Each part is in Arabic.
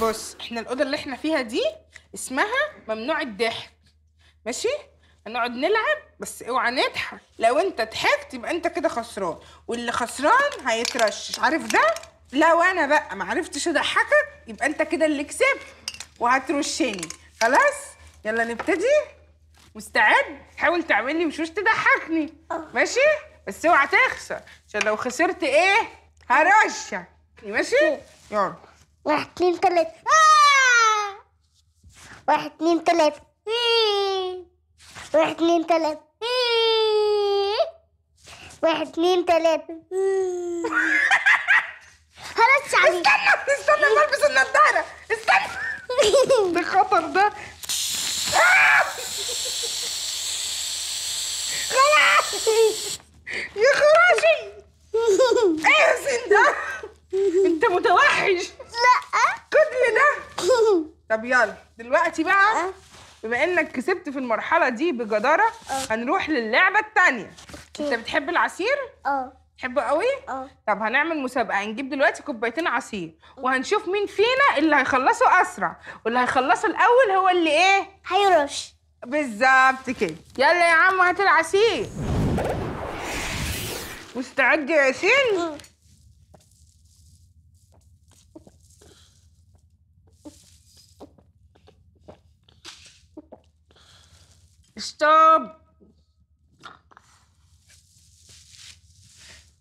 بص احنا الاوضه اللي احنا فيها دي اسمها ممنوع الضحك ماشي هنقعد نلعب بس اوعى نضحك لو انت ضحكت يبقى انت كده خسران واللي خسران هيترشش عارف ده لو انا بقى ما عرفتش اضحكك يبقى انت كده اللي كسبت وهترشني خلاص يلا نبتدي مستعد حاول تعمل لي تضحكني ماشي بس اوعى تخسر عشان لو خسرت ايه هرشك ماشي يلا آه! واحد اثنين ثلاثة واحد اثنين ثلاثة واحد اثنين ثلاثة واحد اثنين ثلاثة هرش عليك استنى استنى نلبس النضارة استنى ده خطر ده خلاص يا خراشي ايه يا سنده انت متوحش طب يلا دلوقتي بقى أه؟ بما انك كسبت في المرحله دي بجداره أه؟ هنروح للعبه الثانيه انت بتحب العصير اه تحبه قوي اه طب هنعمل مسابقه هنجيب دلوقتي كوبايتين عصير وهنشوف مين فينا اللي هيخلصه اسرع واللي هيخلصه الاول هو اللي ايه هيرش بالظبط كده يلا يا عم هات العصير مستعد يا ياسين ستوب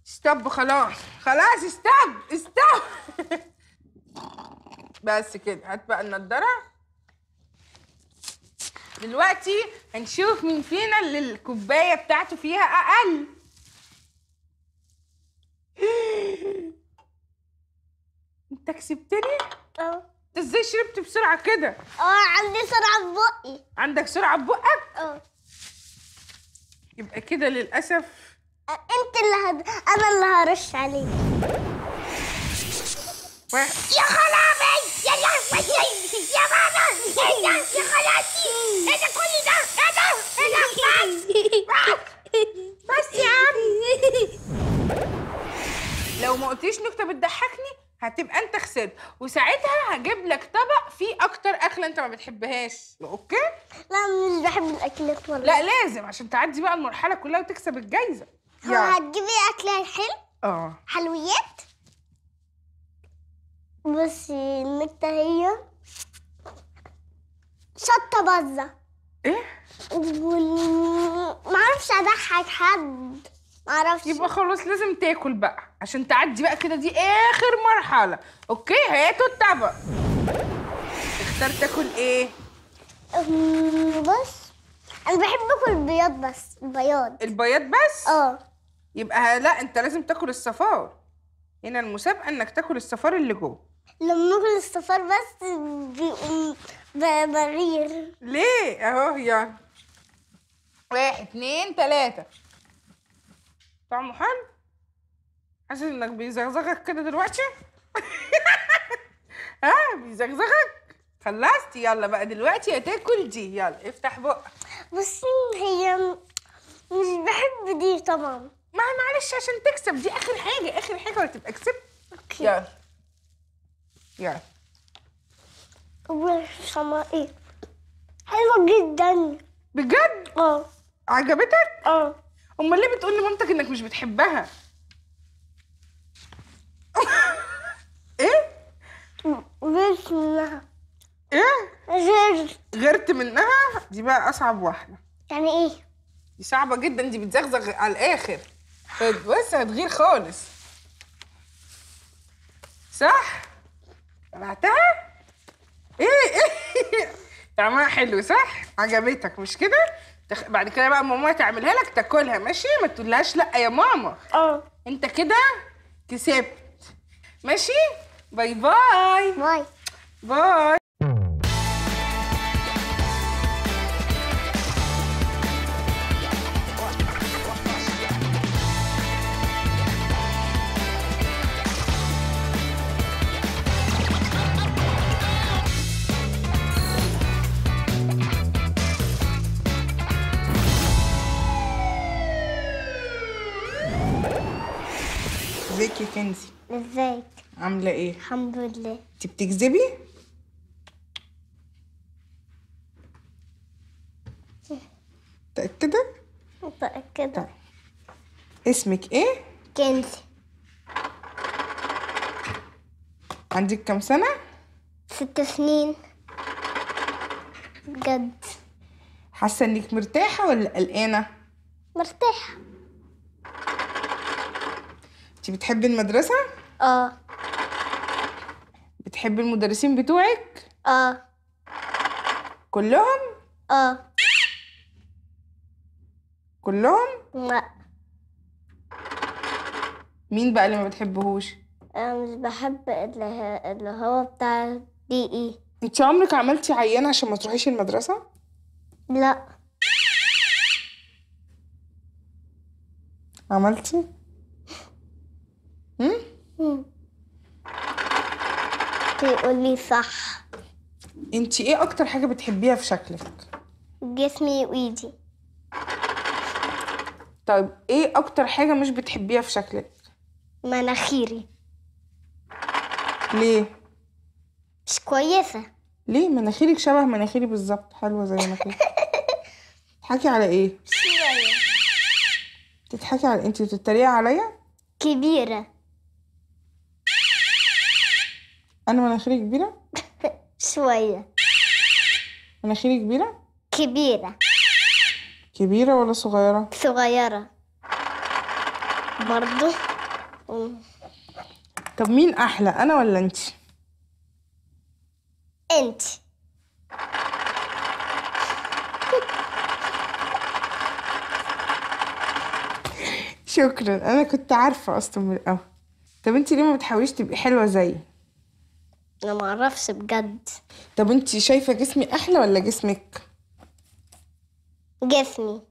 ستوب خلاص خلاص ستوب ستوب بس كده هات بقى النضاره دلوقتي هنشوف مين فينا اللي الكوبايه بتاعته فيها اقل انت كسبتني اه انت ازاي شربت بسرعه كده اه عندي سرعه في بقي عندك سرعه في بقك اه يبقى كده للاسف آه، انت اللي هد... انا اللي هرش عليك يا خلابي يا لهوي يا بابا يا يا خالاتي ايه ده كل ده ايه ده ايه ده بس بس يا عم لو ما قلتيش نكته بتضحك هتبقى انت خسرت وساعتها هجيب لك طبق فيه اكتر اكله انت ما بتحبهاش اوكي لا مش بحب الاكلات ولا لا لازم عشان تعدي بقى المرحله كلها وتكسب الجايزه يعني. هتجيبي ايه؟ اكل حلو اه حلويات بصي النكته هي شطه بزه ايه معرفش اضحك حد معرفش يبقى خلاص لازم تاكل بقى عشان تعدي بقى كده دي اخر مرحله اوكي هاتوا الطبق اختار تاكل ايه بص انا بحب اكل البياض بس البياض البياض بس اه يبقى لا انت لازم تاكل الصفار هنا المسابقه انك تاكل الصفار اللي جوه لما اكل الصفار بس بيقوم برير ليه اهو يعني واحد اتنين تلاته طعمه حلو حاسس انك بيزغزغك كده دلوقتي اه بيزغزغك خلصت يلا بقى دلوقتي هتاكل دي يلا افتح بقى بصي هي مش بحب دي طبعا ما معلش عشان تكسب دي اخر حاجه اخر حاجه تبقى كسبت اوكي يلا يلا اول سما ايه حلوه جدا بجد اه عجبتك اه امال ليه بتقول لمامتك انك مش بتحبها ايه غيرت منها ايه غيرت غيرت منها دي بقى اصعب واحده يعني ايه دي صعبه جدا دي بتزغزغ على الاخر بس هتغير خالص صح سمعتها ايه ايه طعمها حلو صح؟ عجبتك مش كده؟ تخ... بعد كده بقى ماما تعملها لك تاكلها ماشي؟ ما تقولهاش لا يا ماما اه انت كده كسبت ماشي؟ باي باي باي باي ازيك يا كنزي ازيك عامله ايه الحمد لله انت بتكذبي متاكده متاكده طيب. اسمك ايه كنزي عندك كام سنه ست سنين بجد حاسه انك مرتاحه ولا قلقانه مرتاحه انت بتحبي المدرسة؟ اه بتحبي المدرسين بتوعك؟ اه كلهم؟ اه كلهم؟ لا مين بقى اللي ما بتحبهوش؟ انا مش بحب اللي, هو بتاع دي اي انت عمرك عملتي عيانة عشان ما تروحيش المدرسة؟ لا عملتي؟ تقولي صح انت ايه اكتر حاجه بتحبيها في شكلك جسمي وايدي طيب ايه اكتر حاجه مش بتحبيها في شكلك مناخيري ليه مش كويسه ليه مناخيرك شبه مناخيري بالظبط حلوه زي ما كده بتضحكي على ايه بتضحكي على انت بتتريقي عليا كبيره انا مناخيري كبيره شويه مناخيري كبيره كبيره كبيره ولا صغيره صغيره برضو طب مين احلى انا ولا انت انت شكرا انا كنت عارفه اصلا من الاول طب انت ليه ما بتحاوليش تبقي حلوه زيي انا ما اعرفش بجد طب انت شايفه جسمي احلى ولا جسمك جسمي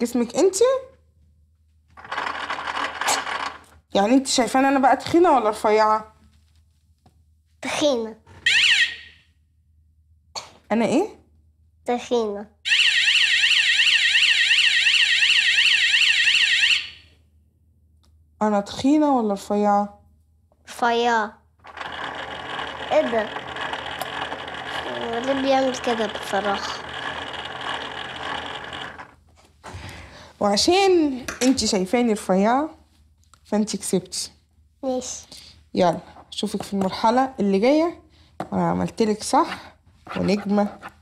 جسمك انت يعني انت شايفاني انا بقى تخينه ولا رفيعه تخينه انا ايه تخينه انا تخينه ولا رفيعه رفيعه ايه ده ليه بيعمل كده بصراحة وعشان انت شايفاني رفيعة فانت كسبتي ماشي يلا اشوفك في المرحلة اللي جاية وانا عملتلك صح ونجمة